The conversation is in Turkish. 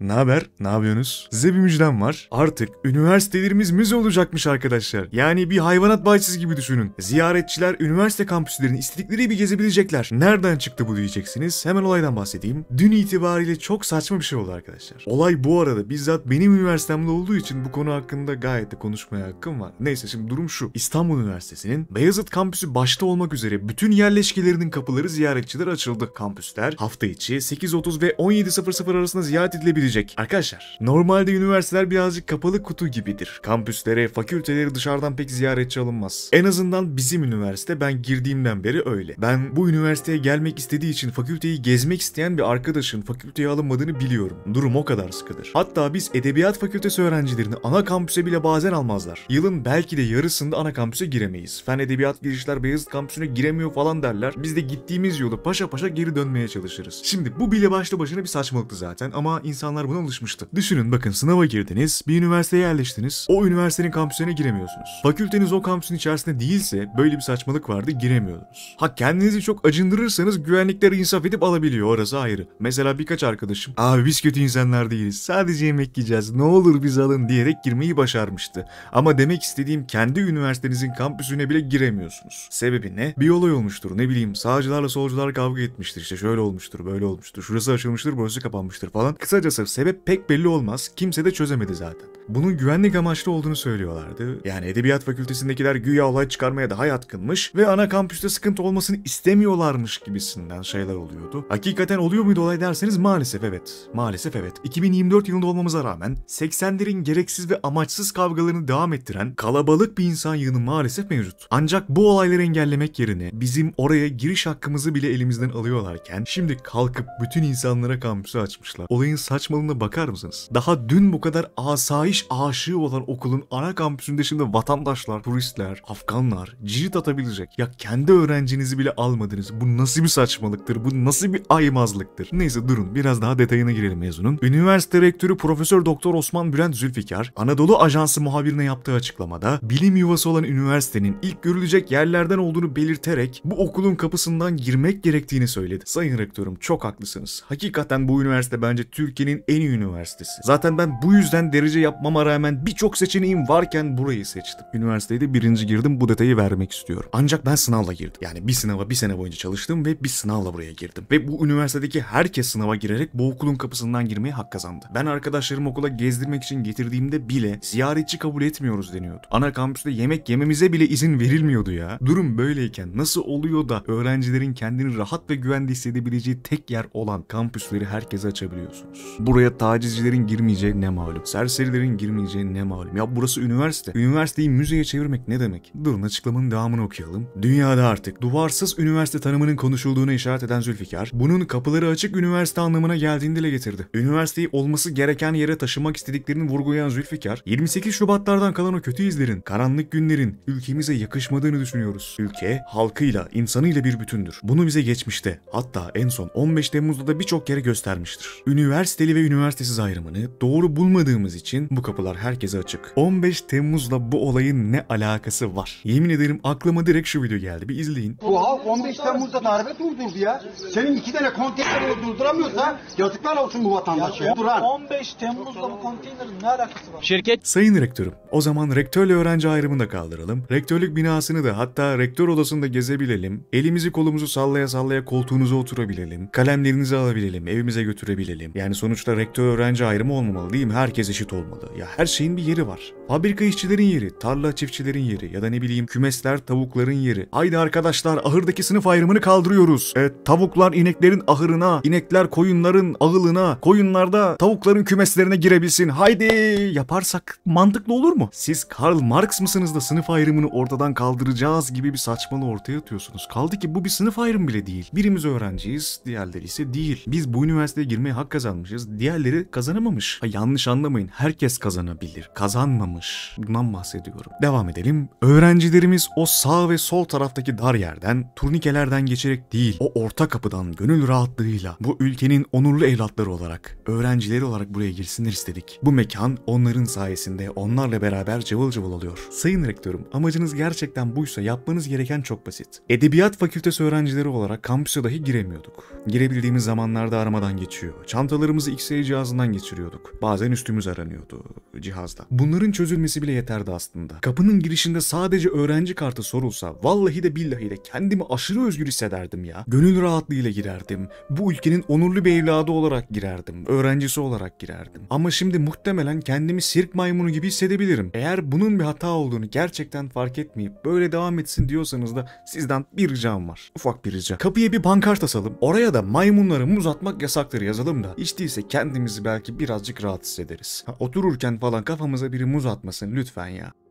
Ne haber? Ne yapıyorsunuz? Size bir müjdem var. Artık üniversitelerimiz müze olacakmış arkadaşlar. Yani bir hayvanat bahçesi gibi düşünün. Ziyaretçiler üniversite kampüslerini istedikleri gibi gezebilecekler. Nereden çıktı bu diyeceksiniz. Hemen olaydan bahsedeyim. Dün itibariyle çok saçma bir şey oldu arkadaşlar. Olay bu arada bizzat benim üniversitemde olduğu için bu konu hakkında gayet de konuşmaya hakkım var. Neyse şimdi durum şu. İstanbul Üniversitesi'nin Beyazıt kampüsü başta olmak üzere bütün yerleşkelerinin kapıları ziyaretçiler açıldı. Kampüsler hafta içi 8.30 ve 17.00 arasında ziyaret edilebilir edilecek. Arkadaşlar normalde üniversiteler birazcık kapalı kutu gibidir. Kampüsleri, fakülteleri dışarıdan pek ziyaretçi alınmaz. En azından bizim üniversite ben girdiğimden beri öyle. Ben bu üniversiteye gelmek istediği için fakülteyi gezmek isteyen bir arkadaşın fakülteye alınmadığını biliyorum. Durum o kadar sıkıdır. Hatta biz edebiyat fakültesi öğrencilerini ana kampüse bile bazen almazlar. Yılın belki de yarısında ana kampüse giremeyiz. Fen edebiyat girişler Beyazıt kampüsüne giremiyor falan derler. Biz de gittiğimiz yolu paşa paşa geri dönmeye çalışırız. Şimdi bu bile başlı başına bir saçmalıktı zaten ama insanlar insanlar buna alışmıştı. Düşünün bakın sınava girdiniz, bir üniversiteye yerleştiniz, o üniversitenin kampüsüne giremiyorsunuz. Fakülteniz o kampüsün içerisinde değilse böyle bir saçmalık vardı giremiyordunuz. Ha kendinizi çok acındırırsanız güvenlikleri insaf edip alabiliyor orası ayrı. Mesela birkaç arkadaşım abi biz kötü insanlar değiliz sadece yemek yiyeceğiz ne olur biz alın diyerek girmeyi başarmıştı. Ama demek istediğim kendi üniversitenizin kampüsüne bile giremiyorsunuz. Sebebi ne? Bir olay olmuştur ne bileyim sağcılarla solcular kavga etmiştir işte şöyle olmuştur böyle olmuştur şurası açılmıştır burası kapanmıştır falan. Kısacası ancak sebep pek belli olmaz, kimse de çözemedi zaten. Bunun güvenlik amaçlı olduğunu söylüyorlardı. Yani edebiyat fakültesindekiler güya olay çıkarmaya daha yatkınmış ve ana kampüste sıkıntı olmasını istemiyorlarmış gibisinden şeyler oluyordu. Hakikaten oluyor muydu olay derseniz maalesef evet. Maalesef evet. 2024 yılında olmamıza rağmen 80'lerin gereksiz ve amaçsız kavgalarını devam ettiren kalabalık bir insan yığını maalesef mevcut. Ancak bu olayları engellemek yerine bizim oraya giriş hakkımızı bile elimizden alıyorlarken şimdi kalkıp bütün insanlara kampüsü açmışlar. Olayın saçma saçmalığına bakar mısınız? Daha dün bu kadar asayiş aşığı olan okulun ana kampüsünde şimdi vatandaşlar, turistler, Afganlar cirit atabilecek. Ya kendi öğrencinizi bile almadınız. Bu nasıl bir saçmalıktır? Bu nasıl bir aymazlıktır? Neyse durun biraz daha detayına girelim mezunun. Üniversite rektörü Profesör Doktor Osman Bülent Zülfikar Anadolu Ajansı muhabirine yaptığı açıklamada bilim yuvası olan üniversitenin ilk görülecek yerlerden olduğunu belirterek bu okulun kapısından girmek gerektiğini söyledi. Sayın rektörüm çok haklısınız. Hakikaten bu üniversite bence Türkiye'nin en iyi üniversitesi. Zaten ben bu yüzden derece yapmama rağmen birçok seçeneğim varken burayı seçtim. Üniversiteye de birinci girdim bu detayı vermek istiyorum. Ancak ben sınavla girdim. Yani bir sınava bir sene boyunca çalıştım ve bir sınavla buraya girdim. Ve bu üniversitedeki herkes sınava girerek bu okulun kapısından girmeye hak kazandı. Ben arkadaşlarım okula gezdirmek için getirdiğimde bile ziyaretçi kabul etmiyoruz deniyordu. Ana kampüste yemek yememize bile izin verilmiyordu ya. Durum böyleyken nasıl oluyor da öğrencilerin kendini rahat ve güvende hissedebileceği tek yer olan kampüsleri herkese açabiliyorsunuz. Burada Buraya tacizcilerin girmeyeceği ne malum. Serserilerin girmeyeceği ne malum. Ya burası üniversite. Üniversiteyi müzeye çevirmek ne demek? Durun açıklamanın devamını okuyalım. Dünyada artık duvarsız üniversite tanımının konuşulduğunu işaret eden Zülfikar, bunun kapıları açık üniversite anlamına geldiğini dile getirdi. Üniversiteyi olması gereken yere taşımak istediklerini vurgulayan Zülfikar, 28 Şubatlardan kalan o kötü izlerin, karanlık günlerin ülkemize yakışmadığını düşünüyoruz. Ülke, halkıyla, insanıyla bir bütündür. Bunu bize geçmişte, hatta en son 15 Temmuz'da da birçok kere göstermiştir. Üniversiteli ve üniversitesiz ayrımını doğru bulmadığımız için bu kapılar herkese açık. 15 Temmuz'la bu olayın ne alakası var? Yemin ederim aklıma direkt şu video geldi. Bir izleyin. Bu halk 15 Temmuz'da darbe durdurdu ya. Senin iki tane konteyneri durduramıyorsa yazıklar olsun bu vatandaşa. Ya, Duran. 15 Temmuz'da bu konteynerin ne alakası var? Şirket. Sayın rektörüm o zaman rektörle öğrenci ayrımını da kaldıralım. Rektörlük binasını da hatta rektör odasını da gezebilelim. Elimizi kolumuzu sallaya sallaya koltuğunuza oturabilelim. Kalemlerinizi alabilelim. Evimize götürebilelim. Yani sonuçta rektör, öğrenci ayrımı olmamalı değil mi? Herkes eşit olmalı. Ya her şeyin bir yeri var. Fabrika işçilerin yeri, tarla çiftçilerin yeri ya da ne bileyim kümesler tavukların yeri. Haydi arkadaşlar ahırdaki sınıf ayrımını kaldırıyoruz. E, tavuklar ineklerin ahırına, inekler koyunların ahılına, koyunlarda tavukların kümeslerine girebilsin. Haydi yaparsak mantıklı olur mu? Siz Karl Marx mısınız da sınıf ayrımını ortadan kaldıracağız gibi bir saçmalığı ortaya atıyorsunuz. Kaldı ki bu bir sınıf ayrımı bile değil. Birimiz öğrenciyiz, diğerleri ise değil. Biz bu üniversiteye girmeye hak kazanmışız diğerleri kazanamamış. Ha, yanlış anlamayın herkes kazanabilir. Kazanmamış. Bundan bahsediyorum. Devam edelim. Öğrencilerimiz o sağ ve sol taraftaki dar yerden, turnikelerden geçerek değil, o orta kapıdan gönül rahatlığıyla bu ülkenin onurlu evlatları olarak, öğrencileri olarak buraya girsinler istedik. Bu mekan onların sayesinde onlarla beraber cıvıl cıvıl oluyor. Sayın rektörüm amacınız gerçekten buysa yapmanız gereken çok basit. Edebiyat fakültesi öğrencileri olarak kampüse dahi giremiyorduk. Girebildiğimiz zamanlarda aramadan geçiyor. Çantalarımızı x x cihazından geçiriyorduk. Bazen üstümüz aranıyordu cihazda. Bunların çözülmesi bile yeterdi aslında. Kapının girişinde sadece öğrenci kartı sorulsa vallahi de billahi de kendimi aşırı özgür hissederdim ya. Gönül rahatlığıyla girerdim. Bu ülkenin onurlu bir evladı olarak girerdim. Öğrencisi olarak girerdim. Ama şimdi muhtemelen kendimi sirk maymunu gibi hissedebilirim. Eğer bunun bir hata olduğunu gerçekten fark etmeyip böyle devam etsin diyorsanız da sizden bir ricam var. Ufak bir rica. Kapıya bir pankart asalım. Oraya da maymunlarımı uzatmak yasaktır yazalım da. Hiç değilse kendimizi belki birazcık rahat hissederiz. Ha, otururken falan kafamıza biri muz atmasın lütfen ya.